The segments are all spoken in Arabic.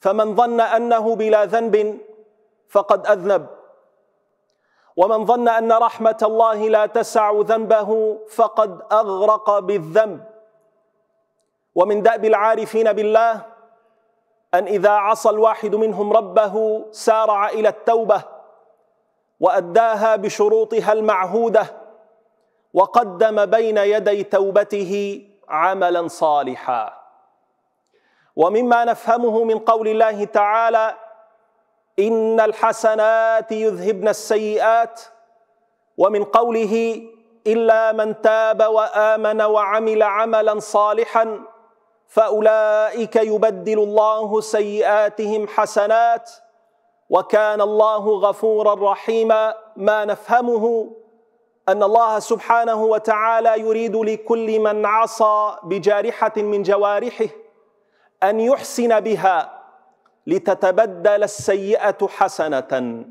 فمن ظن انه بلا ذنب فقد اذنب ومن ظن ان رحمه الله لا تسع ذنبه فقد اغرق بالذنب ومن داب العارفين بالله ان اذا عصى الواحد منهم ربه سارع الى التوبه واداها بشروطها المعهوده وقدم بين يدي توبته عملا صالحا ومما نفهمه من قول الله تعالى إن الحسنات يذهبن السيئات ومن قوله إلا من تاب وآمن وعمل عملا صالحا فأولئك يبدل الله سيئاتهم حسنات وكان الله غفورا رحيما ما نفهمه أن الله سبحانه وتعالى يريد لكل من عصى بجارحة من جوارحه أن يحسن بها لتتبدل السيئة حسنة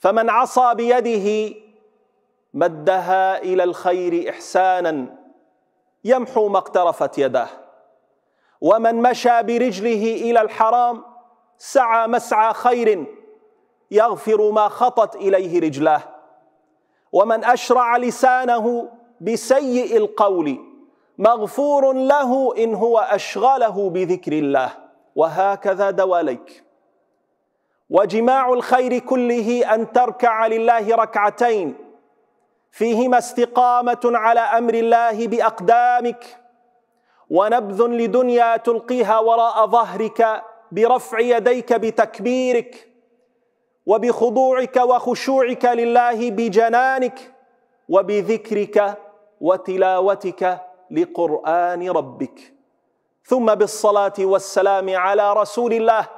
فمن عصى بيده مدها إلى الخير إحسانا يمحو ما اقترفت يداه ومن مشى برجله إلى الحرام سعى مسعى خير يغفر ما خطت إليه رجلاه ومن أشرع لسانه بسيء القول مغفور له إن هو أشغله بذكر الله وهكذا دواليك وجماع الخير كله أن تركع لله ركعتين فيهما استقامة على أمر الله بأقدامك ونبذ لدنيا تلقيها وراء ظهرك برفع يديك بتكبيرك وبخضوعك وخشوعك لله بجنانك وبذكرك وتلاوتك لقرآن ربك ثم بالصلاة والسلام على رسول الله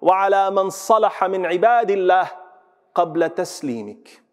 وعلى من صلح من عباد الله قبل تسليمك